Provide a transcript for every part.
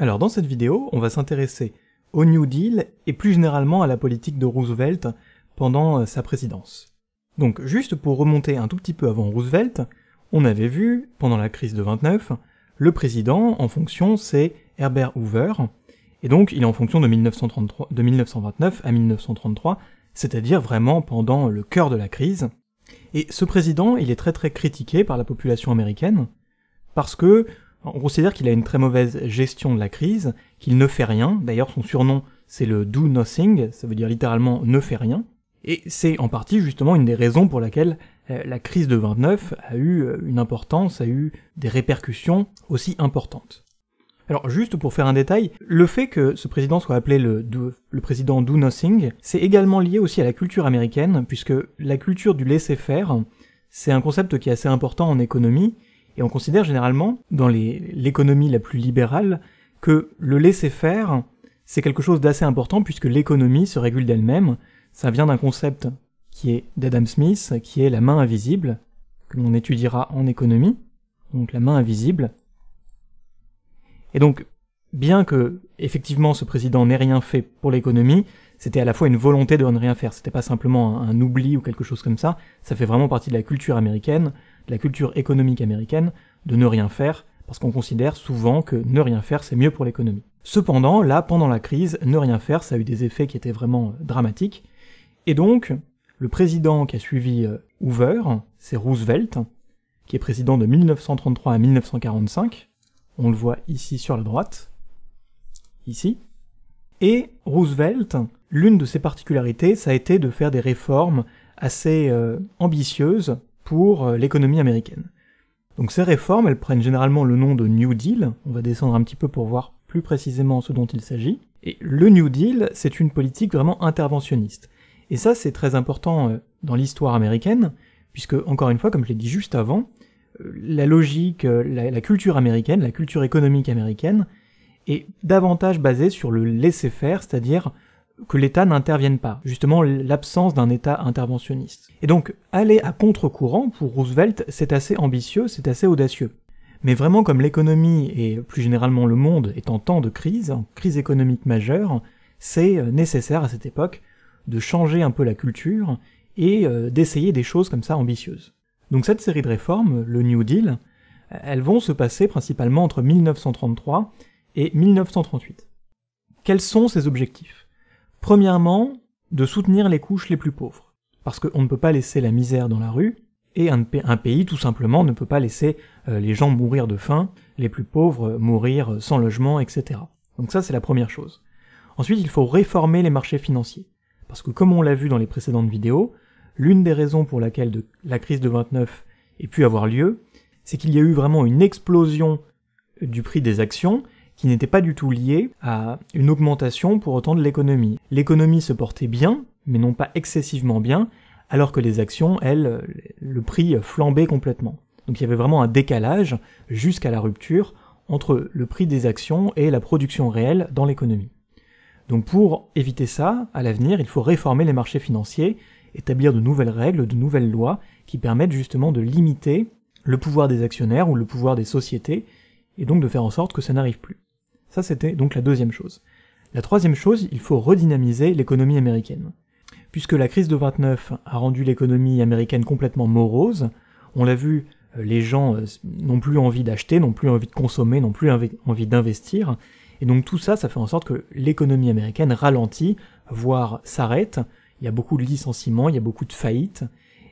Alors dans cette vidéo, on va s'intéresser au New Deal et plus généralement à la politique de Roosevelt pendant euh, sa présidence. Donc juste pour remonter un tout petit peu avant Roosevelt, on avait vu, pendant la crise de 29, le président en fonction c'est Herbert Hoover, et donc il est en fonction de, de 1929 à 1933, c'est-à-dire vraiment pendant le cœur de la crise. Et ce président, il est très très critiqué par la population américaine, parce que on considère qu'il a une très mauvaise gestion de la crise, qu'il ne fait rien. D'ailleurs, son surnom, c'est le do nothing, ça veut dire littéralement ne fait rien. Et c'est en partie justement une des raisons pour laquelle euh, la crise de 29 a eu euh, une importance, a eu des répercussions aussi importantes. Alors juste pour faire un détail, le fait que ce président soit appelé le, le président do nothing, c'est également lié aussi à la culture américaine, puisque la culture du laisser-faire, c'est un concept qui est assez important en économie, et on considère généralement, dans l'économie la plus libérale, que le laisser faire, c'est quelque chose d'assez important puisque l'économie se régule d'elle-même. Ça vient d'un concept qui est d'Adam Smith, qui est la main invisible, que l'on étudiera en économie, donc la main invisible. Et donc, bien que, effectivement, ce président n'ait rien fait pour l'économie, c'était à la fois une volonté de ne rien faire, c'était pas simplement un, un, oubli ou quelque chose comme ça, ça fait vraiment partie de la culture américaine, la culture économique américaine de ne rien faire, parce qu'on considère souvent que ne rien faire, c'est mieux pour l'économie. Cependant, là, pendant la crise, ne rien faire, ça a eu des effets qui étaient vraiment euh, dramatiques. Et donc, le président qui a suivi euh, Hoover, c'est Roosevelt, qui est président de 1933 à 1945. On le voit ici sur la droite. Ici. Et Roosevelt, l'une de ses particularités, ça a été de faire des réformes assez euh, ambitieuses pour euh, l'économie américaine. Donc ces réformes, elles prennent généralement le nom de New Deal, on va descendre un petit peu pour voir plus précisément ce dont il s'agit, et le New Deal, c'est une politique vraiment interventionniste. Et ça, c'est très important euh, dans l'histoire américaine, puisque, encore une fois, comme je l'ai dit juste avant, euh, la logique, la, la, culture américaine, la culture économique américaine, est davantage basée sur le laisser-faire, c'est-à-dire que l'État n'intervienne pas, justement l'absence d'un État interventionniste. Et donc aller à contre-courant pour Roosevelt, c'est assez ambitieux, c'est assez audacieux. Mais vraiment comme l'économie et plus généralement le monde est en temps de crise, en crise économique majeure, c'est euh, nécessaire à cette époque de changer un peu la culture et euh, d'essayer des choses comme ça ambitieuses. Donc cette série de réformes, le New Deal, elles vont se passer principalement entre 1933 et 1938. Quels sont ses objectifs Premièrement, de soutenir les couches les plus pauvres, parce qu'on ne peut pas laisser la misère dans la rue, et un, pays tout simplement ne peut pas laisser euh, les gens mourir de faim, les plus pauvres euh, mourir euh, sans logement, etc. Donc ça c'est la première chose. Ensuite, il faut réformer les marchés financiers, parce que comme on l'a vu dans les précédentes vidéos, l'une des raisons pour laquelle la crise de 29 ait pu avoir lieu, c'est qu'il y a eu vraiment une explosion du prix des actions, qui n'était pas du tout lié à une augmentation pour autant de l'économie. L'économie se portait bien, mais non pas excessivement bien, alors que les actions, elles, le prix flambait complètement. Donc il y avait vraiment un décalage jusqu'à la rupture entre le prix des actions et la production réelle dans l'économie. Donc pour éviter ça, à l'avenir, il faut réformer les marchés financiers, établir de nouvelles règles, de nouvelles lois qui permettent justement de limiter le pouvoir des actionnaires ou le pouvoir des sociétés, et donc de faire en sorte que ça n'arrive plus. Ça, c'était donc la deuxième chose. La troisième chose, il faut redynamiser l'économie américaine. Puisque la crise de 29 a rendu l'économie américaine complètement morose, on l'a vu, euh, les gens euh, n'ont plus envie d'acheter, n'ont plus envie de consommer, n'ont plus envie d'investir, et donc tout ça, ça fait en sorte que l'économie américaine ralentit, voire s'arrête, il y a beaucoup de licenciements, il y a beaucoup de faillites,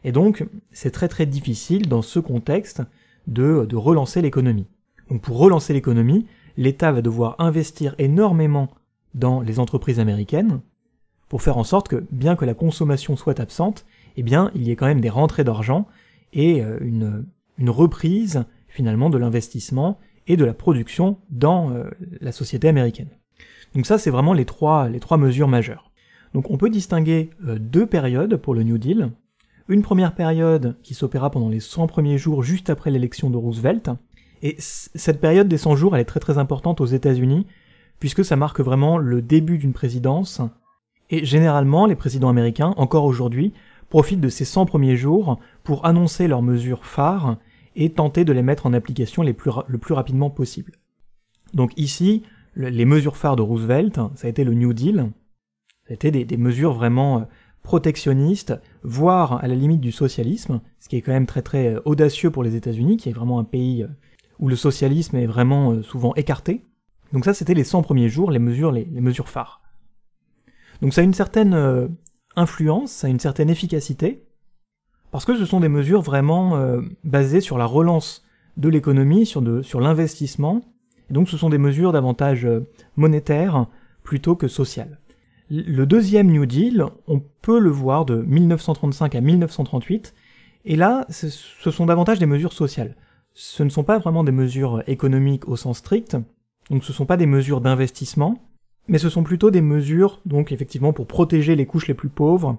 et donc c'est très très difficile dans ce contexte de, de relancer l'économie. Donc pour relancer l'économie, l'État va devoir investir énormément dans les entreprises américaines pour faire en sorte que, bien que la consommation soit absente, eh bien, il y ait quand même des rentrées d'argent et euh, une, reprise finalement de l'investissement et de la production dans euh, la société américaine. Donc ça, c'est vraiment les trois, mesures majeures. Donc on peut distinguer euh, deux périodes pour le New Deal. Une première période qui s'opéra pendant les 100 premiers jours juste après l'élection de Roosevelt, et cette période des 100 jours, elle est très très importante aux États-Unis, puisque ça marque vraiment le début d'une présidence. Et généralement, les présidents américains, encore aujourd'hui, profitent de ces 100 premiers jours pour annoncer leurs mesures phares et tenter de les mettre en application le plus rapidement possible. Donc ici, les mesures phares de Roosevelt, ça a été le New Deal, ça a été des, des mesures vraiment euh, protectionnistes, voire à la limite du socialisme, ce qui est quand même très très euh, audacieux pour les États-Unis, qui est vraiment un pays euh, où le socialisme est vraiment euh, souvent écarté. Donc ça, c'était les 100 premiers jours, les mesures, les, mesures phares. Donc ça a une certaine euh, influence, ça a une certaine efficacité, parce que ce sont des mesures vraiment euh, basées sur la relance de l'économie, sur, sur l'investissement, et donc ce sont des mesures davantage monétaires plutôt que sociales. Le deuxième New Deal, on peut le voir de 1935 à 1938, et là, ce sont davantage des mesures sociales ce ne sont pas vraiment des mesures économiques au sens strict, donc ce ne sont pas des mesures d'investissement, mais ce sont plutôt des mesures, donc effectivement, pour protéger les couches les plus pauvres,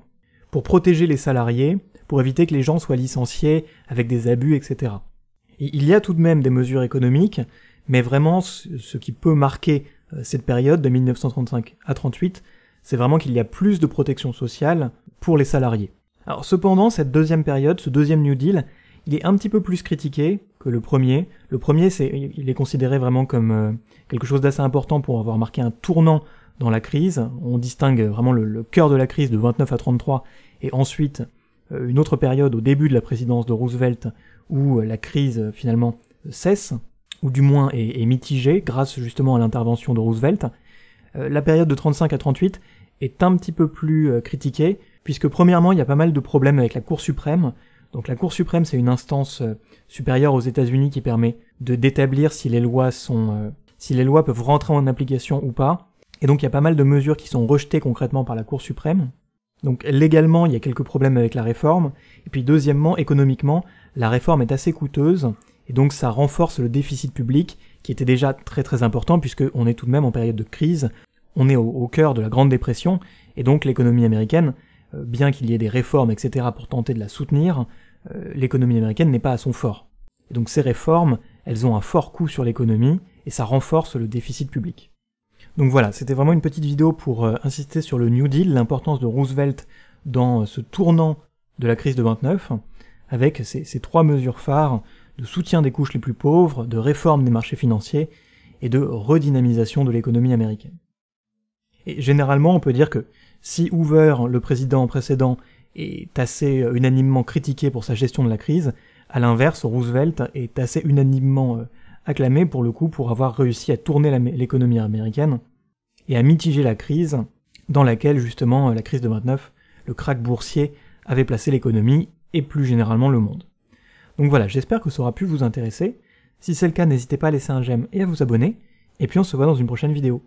pour protéger les salariés, pour éviter que les gens soient licenciés avec des abus, etc. Il y a tout de même des mesures économiques, mais vraiment, ce qui peut marquer euh, cette période de 1935 à 38, c'est vraiment qu'il y a plus de protection sociale pour les salariés. Alors cependant, cette deuxième période, ce deuxième New Deal, il est un petit peu plus critiqué que le premier. Le premier, c'est, il est considéré vraiment comme euh, quelque chose d'assez important pour avoir marqué un tournant dans la crise. On distingue vraiment le, cœur de la crise de 29 à 33 et ensuite euh, une autre période au début de la présidence de Roosevelt où euh, la crise finalement cesse, ou du moins est, est mitigée grâce justement à l'intervention de Roosevelt. La période de 35 à 38 est un petit peu plus critiquée puisque premièrement il y a pas mal de problèmes avec la Cour suprême. Donc la Cour suprême, c'est une instance euh, supérieure aux États-Unis qui permet de d'établir si les lois sont euh, si les lois peuvent rentrer en application ou pas. Et donc il y a pas mal de mesures qui sont rejetées concrètement par la Cour suprême. Donc légalement, il y a quelques problèmes avec la réforme. Et puis deuxièmement, économiquement, la réforme est assez coûteuse et donc ça renforce le déficit public qui était déjà très très important puisqu'on est tout de même en période de crise, on est au cœur de la Grande Dépression et donc l'économie américaine, euh, bien qu'il y ait des réformes, etc., pour tenter de la soutenir, euh, l'économie américaine n'est pas à son fort. Et donc ces réformes, elles ont un fort coût sur l'économie et ça renforce le déficit public. Donc voilà, c'était vraiment une petite vidéo pour euh, insister sur le New Deal, l'importance de Roosevelt dans euh, ce tournant de la crise de 29, avec ces, ces, trois mesures phares de soutien des couches les plus pauvres, de réforme des marchés financiers et de redynamisation de l'économie américaine. Et généralement, on peut dire que si Hoover, le président précédent, est assez euh, unanimement critiqué pour sa gestion de la crise. À l'inverse, Roosevelt est assez unanimement euh, acclamé pour le coup pour avoir réussi à tourner l'économie américaine et à mitiger la crise dans laquelle justement euh, la crise de 29, le krach boursier avait placé l'économie et plus généralement le monde. Donc voilà, j'espère que ça aura pu vous intéresser. Si c'est le cas, n'hésitez pas à laisser un j'aime et à vous abonner, et puis on se voit dans une prochaine vidéo.